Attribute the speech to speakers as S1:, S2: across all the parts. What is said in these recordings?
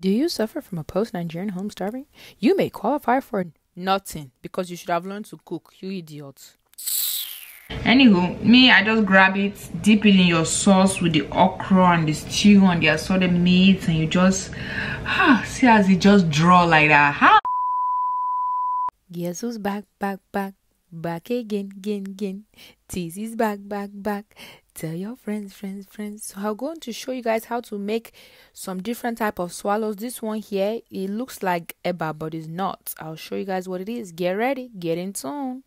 S1: Do you suffer from a post Nigerian home starving? You may qualify for nothing because you should have learned to cook, you idiot. Anywho, me, I just grab it, dip it in your sauce with the okra and the stew and the assorted meats, and you just ah, see as it just draw like that. Ah. Guess who's back, back, back, back again, again, again. Tizzy's back, back, back tell your friends friends friends so i'm going to show you guys how to make some different type of swallows this one here it looks like eba but it's not i'll show you guys what it is get ready get in tune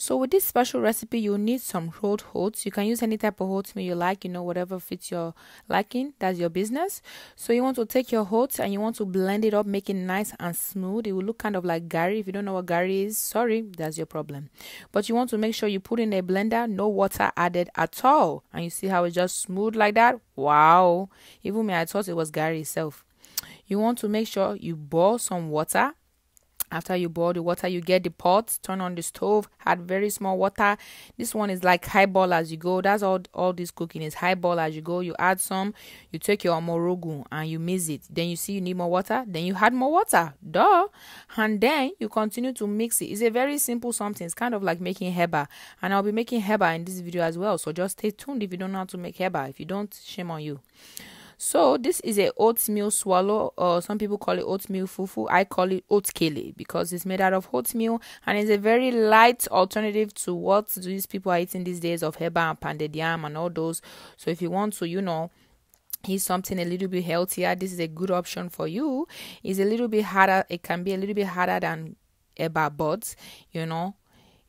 S1: so with this special recipe, you'll need some rolled oats. You can use any type of oats you like, you know, whatever fits your liking. That's your business. So you want to take your oats and you want to blend it up, make it nice and smooth. It will look kind of like gari. If you don't know what gari is, sorry, that's your problem. But you want to make sure you put in a blender, no water added at all. And you see how it's just smooth like that? Wow. Even me, I thought it was gari itself. You want to make sure you boil some water after you boil the water you get the pot turn on the stove add very small water this one is like highball as you go that's all all this cooking is highball as you go you add some you take your morogu and you mix it then you see you need more water then you add more water duh and then you continue to mix it it's a very simple something it's kind of like making heba and i'll be making heba in this video as well so just stay tuned if you don't know how to make heba if you don't shame on you so this is a oatmeal swallow, or some people call it oatmeal fufu. I call it oatkele because it's made out of oatmeal and it's a very light alternative to what these people are eating these days of heba and pounded yam and all those. So if you want to, you know, eat something a little bit healthier this is a good option for you it's a little bit harder it can be a little bit harder than eba but you know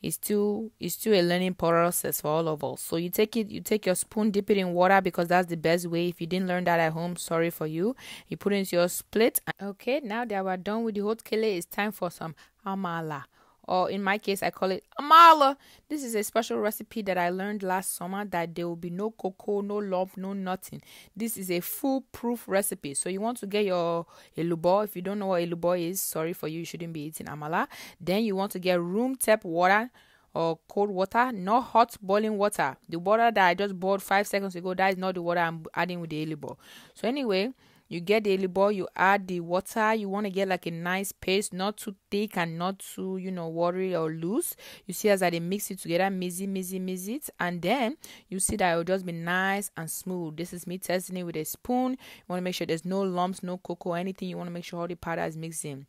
S1: it's still it's still a learning process for all of us. So you take it, you take your spoon, dip it in water because that's the best way. If you didn't learn that at home, sorry for you. You put into your split. Okay, now that we're done with the hot kale it's time for some amala or in my case, I call it amala. This is a special recipe that I learned last summer that there will be no cocoa, no lump, no nothing. This is a foolproof recipe. So you want to get your elubo. If you don't know what elubo is, sorry for you, you shouldn't be eating amala. Then you want to get room tap water or cold water, not hot boiling water. The water that I just boiled five seconds ago, that is not the water I'm adding with the elubo. So anyway, you get the boil, you add the water. You want to get like a nice paste, not too thick and not too, you know, watery or loose. You see as I mix it together, mizzy, mizzy, mizzy it. And then you see that it will just be nice and smooth. This is me testing it with a spoon. You want to make sure there's no lumps, no cocoa, anything. You want to make sure all the powder is mixed in.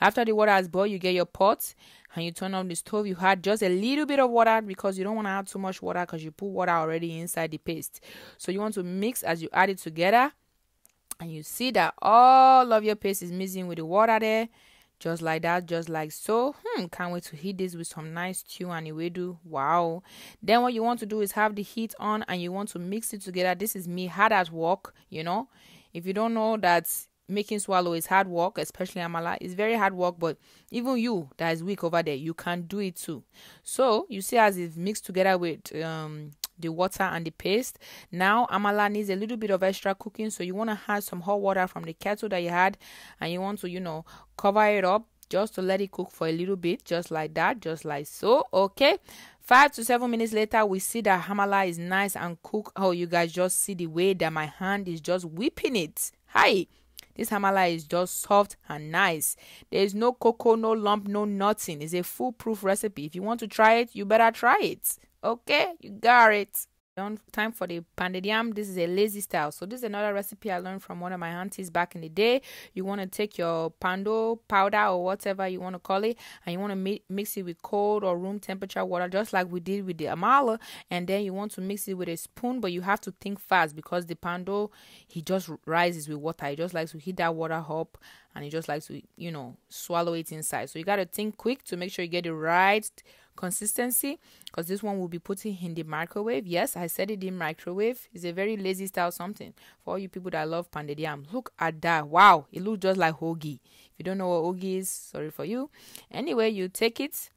S1: After the water has boiled, you get your pot and you turn on the stove. You add just a little bit of water because you don't want to add too much water because you put water already inside the paste. So you want to mix as you add it together and you see that all of your paste is mixing with the water there just like that just like so hmm can't wait to heat this with some nice stew and will do. wow then what you want to do is have the heat on and you want to mix it together this is me hard at work you know if you don't know that making swallow is hard work especially amala it's very hard work but even you that is weak over there you can do it too so you see as it's mixed together with um the water and the paste. Now amala needs a little bit of extra cooking, so you want to have some hot water from the kettle that you had and you want to, you know, cover it up just to let it cook for a little bit, just like that, just like so, okay? Five to seven minutes later, we see that amala is nice and cooked. Oh, you guys just see the way that my hand is just whipping it. Hi! This hamala is just soft and nice. There is no cocoa, no lump, no nothing. It's a foolproof recipe. If you want to try it, you better try it. Okay, you got it. Done time for the pounded yam. This is a lazy style. So this is another recipe I learned from one of my aunties back in the day. You want to take your pando powder or whatever you want to call it, and you want to mi mix it with cold or room temperature water, just like we did with the amala. And then you want to mix it with a spoon, but you have to think fast because the pando he just rises with water. He just likes to heat that water up, and he just likes to you know swallow it inside. So you gotta think quick to make sure you get the right consistency because this one will be putting in the microwave. Yes, I said it in microwave. It's a very lazy style something for all you people that love pounded yam. Look at that. Wow, it looks just like hoagie. If you don't know what hoagie is, sorry for you. Anyway, you take it.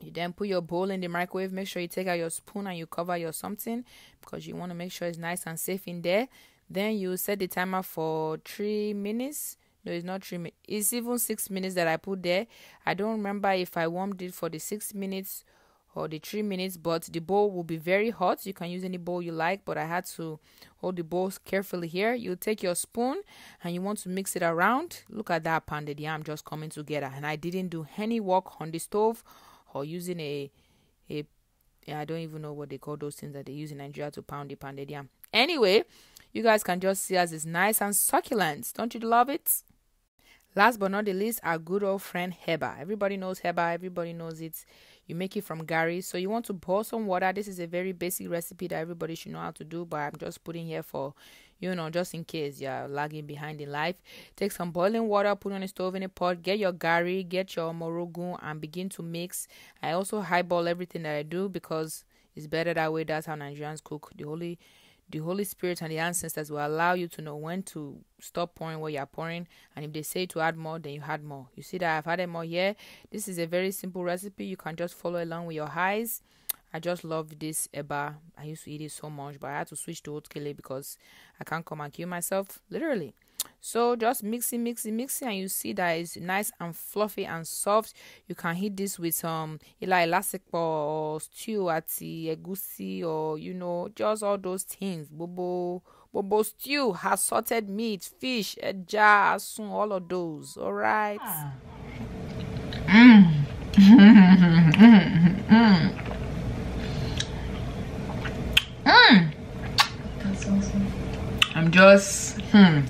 S1: You then put your bowl in the microwave. Make sure you take out your spoon and you cover your something because you want to make sure it's nice and safe in there. Then you set the timer for three minutes no it's not three minutes it's even six minutes that i put there i don't remember if i warmed it for the six minutes or the three minutes but the bowl will be very hot you can use any bowl you like but i had to hold the bowls carefully here you take your spoon and you want to mix it around look at that pounded yam just coming together and i didn't do any work on the stove or using a a i don't even know what they call those things that they use in nigeria to pound the pounded yam anyway you guys can just see as it's nice and succulent don't you love it Last but not the least, our good old friend Heba. Everybody knows Heba, everybody knows it. You make it from Gary. So you want to boil some water. This is a very basic recipe that everybody should know how to do, but I'm just putting here for you know, just in case you're lagging behind in life. Take some boiling water, put on the stove in a pot, get your gari, get your morogun, and begin to mix. I also highball everything that I do because it's better that way. That's how Nigerians cook. The only the Holy Spirit and the ancestors will allow you to know when to stop pouring what you're pouring. And if they say to add more, then you add more. You see that I've added more here. This is a very simple recipe. You can just follow along with your eyes. I just love this eba. I used to eat it so much, but I had to switch to oat because I can't come and kill myself, literally so just mixing, mixing, mixing, and you see that it's nice and fluffy and soft you can heat this with some um, elastic or stew at egusi or you know just all those things bobo bobo stew assorted meat fish eja asun all of those all right ah. mm. mm. Mm. I'm just hmm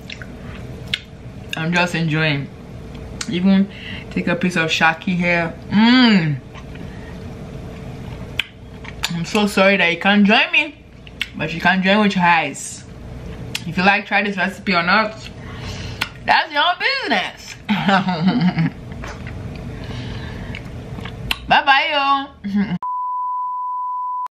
S1: I'm just enjoying. Even take a piece of shaki here. Mmm. I'm so sorry that you can't join me, but you can join with your eyes. If you like, try this recipe or not, that's your own business. bye bye, yo.